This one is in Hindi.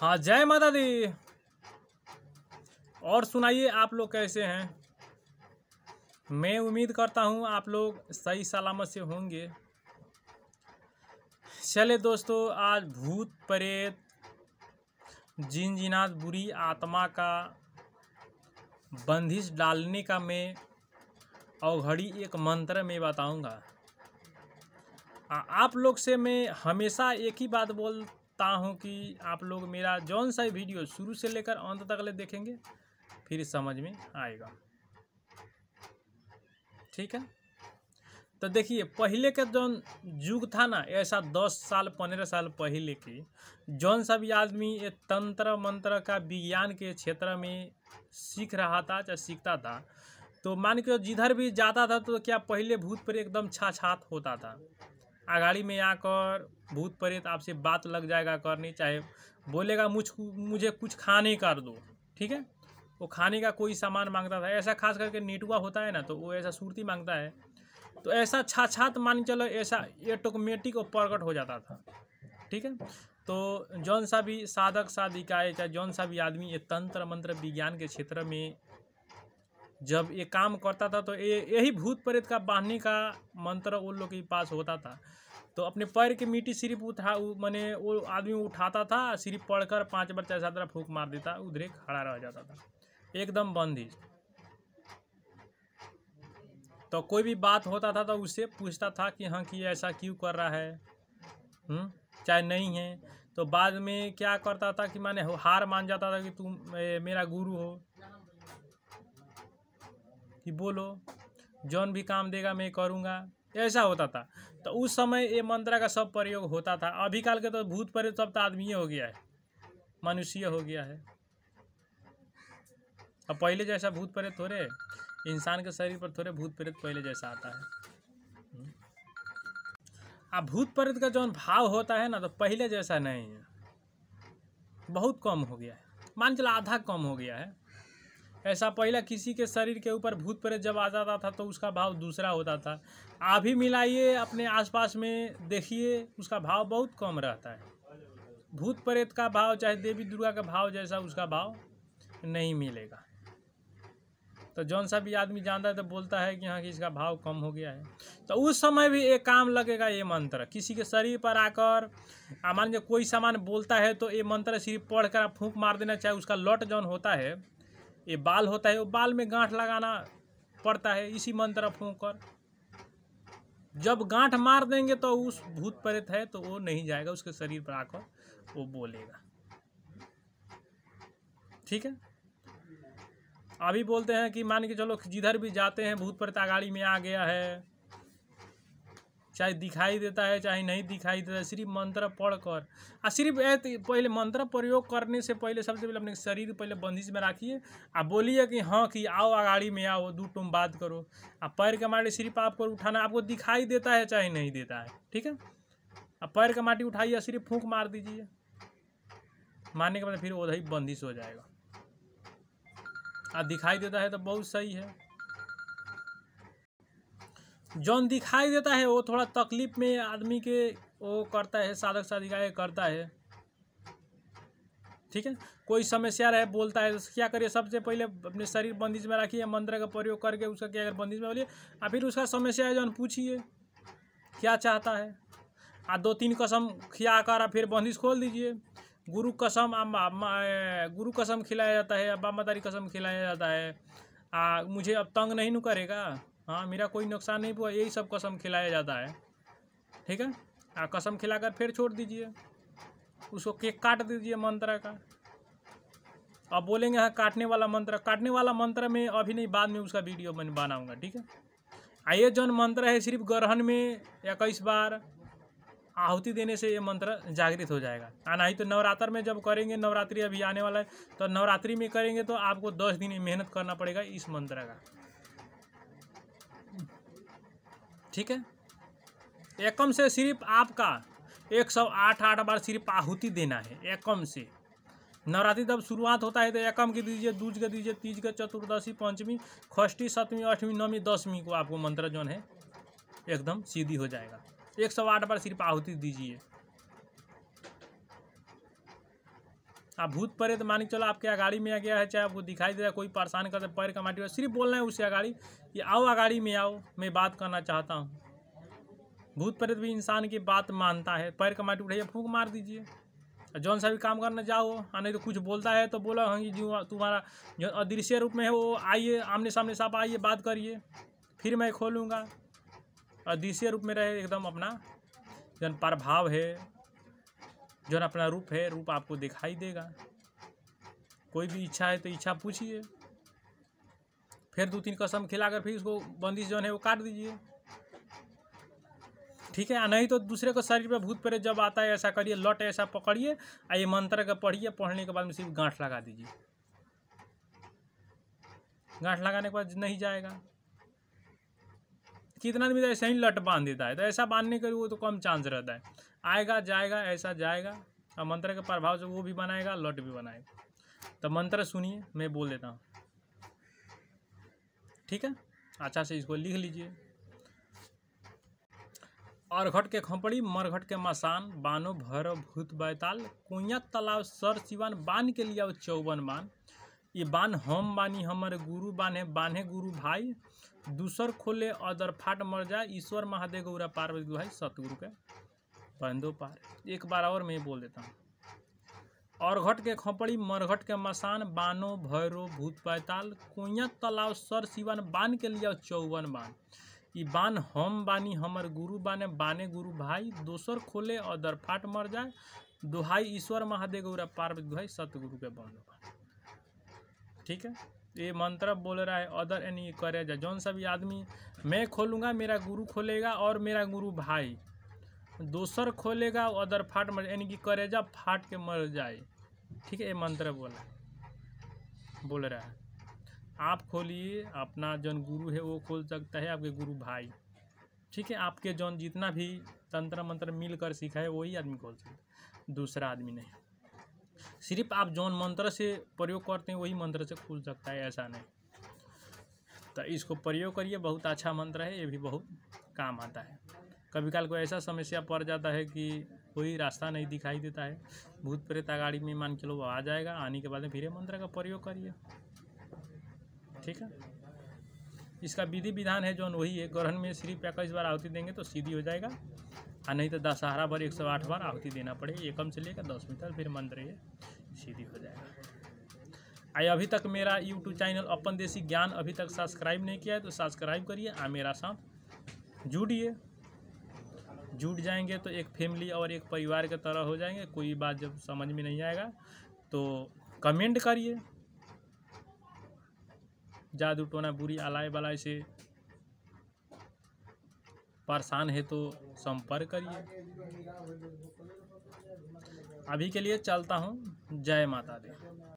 हाँ जय माता दी और सुनाइए आप लोग कैसे हैं मैं उम्मीद करता हूँ आप लोग सही सलामत से होंगे चले दोस्तों आज भूत प्रेत जिन जिनात बुरी आत्मा का बंदिश डालने का मैं अवघड़ी एक मंत्र में बताऊंगा आप लोग से मैं हमेशा एक ही बात बोल चाहता हूँ कि आप लोग मेरा जौन सा वीडियो शुरू से लेकर अंत तक ले देखेंगे फिर समझ में आएगा ठीक है तो देखिए पहले का जौन युग था ना ऐसा दस साल पंद्रह साल पहले के जौन सा भी आदमी ये तंत्र मंत्र का विज्ञान के क्षेत्र में सीख रहा था चाहे सीखता था तो मान के जिधर भी जाता था तो क्या पहले भूत पर एकदम छाछात होता था अगाड़ी में आकर भूत प्रेत आपसे बात लग जाएगा करने चाहे बोलेगा मुझ मुझे कुछ खाने कर दो ठीक है वो खाने का कोई सामान मांगता था ऐसा खास करके नेटुआ होता है ना तो वो ऐसा सूरती मांगता है तो ऐसा छाछात मान चलो ऐसा ऑटोमेटिक और प्रकट हो जाता था ठीक है तो जौन सा भी साधक है चाहे जौन सा भी आदमी ये तंत्र मंत्र विज्ञान के क्षेत्र में जब ये काम करता था तो ये यही भूत प्रेत का बांधने का मंत्र उन लोग के पास होता था तो अपने पैर की मिट्टी सिर्फ उठा मैंने वो आदमी उठाता था सिर्फ पढ़कर पाँच बार चार सात बार फूक मार देता उधरे खड़ा रह जाता था एकदम बंदिश तो कोई भी बात होता था तो उससे पूछता था कि हाँ कि ऐसा क्यों कर रहा है हुँ? हम्म? चाहे नहीं है तो बाद में क्या करता था कि मैंने हार मान जाता था कि तुम ए, मेरा गुरु हो कि बोलो जौन भी काम देगा मैं करूँगा ऐसा होता था तो उस समय ये मंत्रा का सब प्रयोग होता था अभी काल के तो भूत प्रेत सब तो आदमी हो गया है मनुष्य हो गया है अब पहले जैसा भूत प्रेत थोड़े इंसान के शरीर पर थोड़े भूत प्रेत पहले जैसा आता है अब भूत प्रेत का जो भाव होता है ना तो पहले जैसा नहीं है बहुत कम हो गया है मान चला आधा कम हो गया है ऐसा पहला किसी के शरीर के ऊपर भूत प्रेत जब आ जाता था तो उसका भाव दूसरा होता था आप ही मिलाइए अपने आसपास में देखिए उसका भाव बहुत कम रहता है भूत प्रेत का भाव चाहे देवी दुर्गा का भाव जैसा उसका भाव नहीं मिलेगा तो जौन सा भी आदमी जानता है तो बोलता है कि हाँ कि इसका भाव कम हो गया है तो उस समय भी एक काम लगेगा ये मंत्र किसी के शरीर पर आकर मान लीजिए कोई सामान बोलता है तो ये मंत्र सिर्फ पढ़ कर फूंक मार देना चाहे उसका लौट जौन होता है ये बाल होता है वो बाल में गांठ लगाना पड़ता है इसी मंत्र फूँक कर जब गांठ मार देंगे तो उस भूत प्रेत है तो वो नहीं जाएगा उसके शरीर पर आकर वो बोलेगा ठीक है अभी बोलते हैं कि मान के चलो जिधर भी जाते हैं भूत प्रेत आगाड़ी में आ गया है चाहे दिखाई देता है चाहे नहीं दिखाई देता है सिर्फ मंत्र पढ़कर आ सिर्फ ए पहले मंत्र प्रयोग करने से पहले सबसे पहले अपने शरीर पहले बंदिश में रखिए आ बोलिए कि हाँ कि आओ अगाड़ी में आओ दो टुम बात करो आ पैर के माटी सिर्फ आपको उठाना आपको दिखाई देता है चाहे नहीं देता है ठीक है आ पैर का माटी उठाइए सिर्फ फूक मार दीजिए मारने के बाद फिर वो ही बंदिश हो जाएगा आ दिखाई देता है तो बहुत सही है जौन दिखाई देता है वो थोड़ा तकलीफ में आदमी के वो करता है साधक साधिका करता है ठीक है कोई समस्या रहे बोलता है तो क्या करिए सबसे पहले अपने शरीर बंदिश में रखिए मंत्र का प्रयोग करके उसका क्या अगर बंदिश में बोलिए और फिर उसका समस्या है जौन पूछिए क्या चाहता है आ दो तीन कसम खिया कर फिर बंदिश खोल दीजिए गुरु कसम गुरु कसम खिलाया जाता है अब्बा मदारी कसम खिलाया जाता है आ मुझे अब तंग नहीं न करेगा हाँ मेरा कोई नुकसान नहीं हुआ यही सब कसम खिलाया जाता है ठीक है आ कसम खिलाकर फिर छोड़ दीजिए उसको केक काट दीजिए मंत्र का अब बोलेंगे हाँ काटने वाला मंत्र काटने वाला मंत्र में अभी नहीं बाद में उसका वीडियो मैं बनाऊँगा ठीक है आ ये जौन मंत्र है सिर्फ ग्रहण में या कई बार आहुति देने से ये मंत्र जागृत हो जाएगा आ हाँ, नहीं तो नवरात्र में जब करेंगे नवरात्रि अभी आने वाला है तो नवरात्रि में करेंगे तो आपको दस दिन मेहनत करना पड़ेगा इस मंत्र का ठीक है एकम से सिर्फ आपका एक सौ आठ आठ बार सिर्फ आहुति देना है एकम से नवरात्रि जब शुरुआत होता है तो एकम के दीजिए दूज के दीजिए तीज के चतुर्दशी पंचमी षष्ठी सतमी अष्टमी नौवीं दसवीं को आपको मंत्र जौन है एकदम सीधी हो जाएगा एक सौ आठ बार सिर्फ आहुति दीजिए आप हाँ, भूत प्रेत मान के चलो आपके अगाड़ी में आ गया है चाहे आपको दिखाई दे रहा है कोई परेशान करते पैर का माटी सिर्फ बोल रहे हैं उससे अगाड़ी कि आओ अगाड़ी में आओ मैं बात करना चाहता हूँ भूत प्रेत भी इंसान की बात मानता है पैर का माटी उठाइए फूक मार दीजिए जौन सा भी काम करना चाहो हाँ, आ नहीं तो कुछ बोलता है तो बोला हाँ जी तुम्हारा जो अदृश्य रूप में है वो आइए आमने सामने साफ आइए बात करिए फिर मैं खोलूँगा अदृश्य रूप में रहे एकदम अपना जन प्रभाव है जो अपना रूप है रूप आपको दिखाई देगा कोई भी इच्छा है तो इच्छा पूछिए फिर दो तीन कसम खिलाकर फिर उसको बंदिश जो है वो काट दीजिए ठीक है नहीं तो दूसरे को शरीर पर भूत प्रेत जब आता है ऐसा करिए लट ऐसा पकड़िए और ये मंत्र का पढ़िए पढ़ने के बाद में सिर्फ गांठ लगा दीजिए गांठ लगाने के बाद नहीं जाएगा कितना आदमी ऐसा तो ऐसे ही लट बांध देता है तो ऐसा बांधने के लिए वो तो कम चांस रहता है आएगा जाएगा ऐसा जाएगा और मंत्र का प्रभाव से वो भी बनाएगा लट भी बनाएगा तो मंत्र सुनिए मैं बोल देता हूँ ठीक है अच्छा से इसको लिख लीजिए अरघट के खपड़ी मरघट के मसान बानो भर भूत बैताल कुया तालाब सर सिवान बान के लिया चौवन बान ये बान हम बानी हमारे गुरु बाने बाने गुरु भाई दूसर खोले अदर फाट मर जाए ईश्वर महादेव गौरा पार्वती भाई सतगुरु के बंदो पार एक बार और मैं बोल देता हूँ और घट के खोपड़ी मरघट के मसान बानो भैरो भूत पैताल कुइया तालाब सर सिवन बान के लिए चौवन बान ई बान हम बानी हमर गुरु बाने बाने गुरु भाई दोसर खोले और दरफाट मर जाए दुहाई ईश्वर महादेव गौरा पार्वती भाई सतगुरु के बानो बान ठीक है ये मंत्र बोल रहा है अदर एनी जा जौन सा भी आदमी मैं खोलूँगा मेरा गुरु खोलेगा और मेरा गुरु भाई दोसर खोलेगा अदर फाट मर यानी कि करेजा फाट के मर जाए ठीक है ये मंत्र बोला बोल रहा है आप खोलिए अपना जन गुरु है वो खोल सकता है आपके गुरु भाई ठीक है आपके जौन जितना भी तंत्र मंत्र मिल कर सीखा है वही आदमी खोल सकता दूसरा आदमी नहीं सिर्फ आप जौन मंत्र से प्रयोग करते हैं वही मंत्र से खुल सकता है ऐसा नहीं तो इसको प्रयोग करिए बहुत अच्छा मंत्र है ये भी बहुत काम आता है कभी काल को ऐसा समस्या पड़ जाता है कि कोई रास्ता नहीं दिखाई देता है भूत प्रेत गाड़ी में मान के लोग आ जाएगा आने के बाद में फिर मंत्र का प्रयोग करिए ठीक है इसका विधि विधान है जो वही है ग्रहण में सिर्फ इक्कीस बार आहुति देंगे तो सीधी हो जाएगा और नहीं तो दशहरा भर एक सौ आठ बार आहुति देना पड़ेगा एकम से लेकर दस मीटर फिर मंत्र ये सीधी हो जाएगा आई अभी तक मेरा यूट्यूब चैनल अपन देसी ज्ञान अभी तक सब्सक्राइब नहीं किया है तो सब्सक्राइब करिए आ मेरा साथ जुड़िए जुट जाएंगे तो एक फैमिली और एक परिवार के तरह हो जाएंगे कोई बात जब समझ में नहीं आएगा तो कमेंट करिए जादू टोना बुरी अलाय बलाय से परेशान है तो संपर्क करिए अभी के लिए चलता हूँ जय माता दी